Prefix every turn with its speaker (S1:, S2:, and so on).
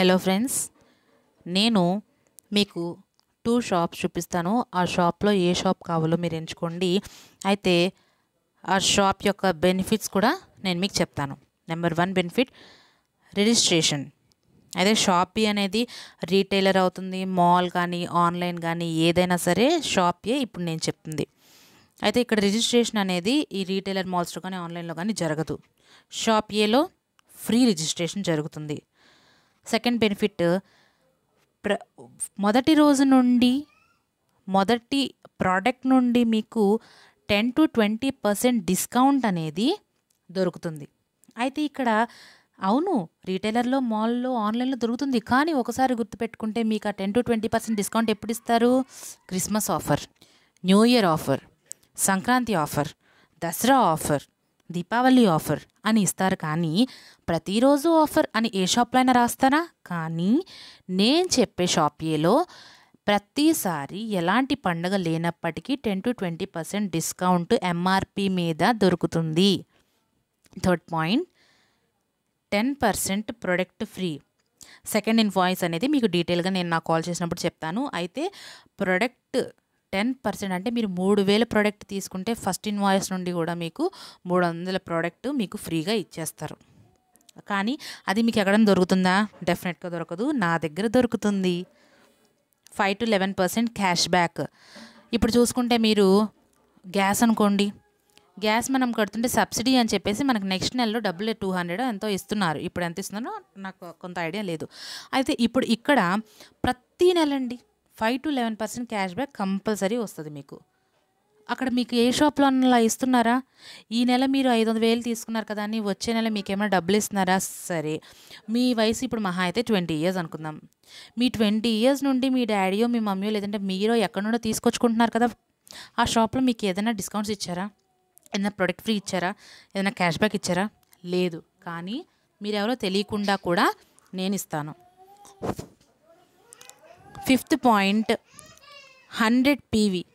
S1: Hello friends నేను మీకు two shops చూపిస్తాను ఆ షాప్లో ఏ షాప్ కావాలో మీరు ఎంచుకోండి అయితే ఆ షాప్ యొక్క బెనిఫిట్స్ కూడా నేను మీకు చెప్తాను నెంబర్ వన్ బెనిఫిట్ రిజిస్ట్రేషన్ అయితే షాపీ అనేది రీటైలర్ అవుతుంది మాల్ కానీ ఆన్లైన్ కానీ ఏదైనా సరే షాపీయే ఇప్పుడు నేను చెప్తుంది అయితే ఇక్కడ రిజిస్ట్రేషన్ అనేది ఈ రీటైలర్ మాల్స్లో కానీ ఆన్లైన్లో కానీ జరగదు షాప్ ఏలో ఫ్రీ రిజిస్ట్రేషన్ జరుగుతుంది సెకండ్ బెనిఫిట్ ప్ర మొదటి రోజు నుండి మొదటి ప్రోడక్ట్ నుండి మీకు ten to twenty percent discount అనేది దొరుకుతుంది అయితే ఇక్కడ అవును రీటైలర్లో మాల్లో ఆన్లైన్లో దొరుకుతుంది కానీ ఒకసారి గుర్తుపెట్టుకుంటే మీకు ఆ ten to twenty percent discount ఎప్పుడు ఇస్తారు Christmas offer new year offer Sankranti offer Dasara offer Deepavali offer అని ఇస్తారు కానీ ప్రతిరోజు ఆఫర్ అని ఏ షాప్లో అయినా రాస్తారా కానీ నేను చెప్పే షాప్యేలో ప్రతిసారి ఎలాంటి పండుగ లేనప్పటికీ ten to twenty percent discount MRP మీద దొరుకుతుంది third point ten percent product free second invoice అనేది మీకు డీటెయిల్గా నేను నా కాల్ చేసినప్పుడు చెప్తాను అయితే ప్రొడక్ట్ టెన్ పర్సెంట్ అంటే మీరు మూడు వేల ప్రోడక్ట్ తీసుకుంటే ఫస్ట్ ఇన్వాయిస్ నుండి కూడా మీకు మూడు వందల ప్రోడక్ట్ మీకు ఫ్రీగా ఇచ్చేస్తారు కానీ అది మీకు ఎక్కడ దొరుకుతుందా డెఫినెట్గా దొరకదు నా దగ్గర దొరుకుతుంది five to eleven percent cash back ఇప్పుడు చూసుకుంటే మీరు గ్యాస్ అనుకోండి గ్యాస్ మనం కడుతుంటే సబ్సిడీ అని చెప్పేసి మనకు నెక్స్ట్ నెలలో డబ్బులు టూ హండ్రెడ్ ఎంతో ఇస్తున్నారు ఇప్పుడు ఎంత ఇస్తున్నారో నాకు కొంత ఐడియా లేదు అయితే ఇప్పుడు ఇక్కడ ప్రతి నెల అండి five to eleven percent cash back compulsory వస్తుంది మీకు అక్కడ మీకు ఏ షాప్లో అలా ఇస్తున్నారా ఈ నెల మీరు ఐదు వందల వేలు తీసుకున్నారు కదా అని వచ్చే నెల మీకు ఏమైనా డబ్బులు ఇస్తున్నారా సరే మీ వయసు ఇప్పుడు మహా అయితే ట్వంటీ ఇయర్స్ అనుకుందాం మీ ట్వంటీ ఇయర్స్ నుండి మీ డాడీయో మీ మమ్మీయో లేదంటే మీరో ఎక్కడి నుండో తీసుకొచ్చుకుంటున్నారు కదా ఆ షాప్లో మీకు ఏదైనా డిస్కౌంట్స్ ఇచ్చారా ఏదైనా ప్రొడక్ట్ ఫ్రీ ఇచ్చారా ఏదైనా క్యాష్ బ్యాక్ ఇచ్చారా లేదు కానీ మీరెవరో తెలియకుండా కూడా నేను ఇస్తాను Fifth point 100 PV.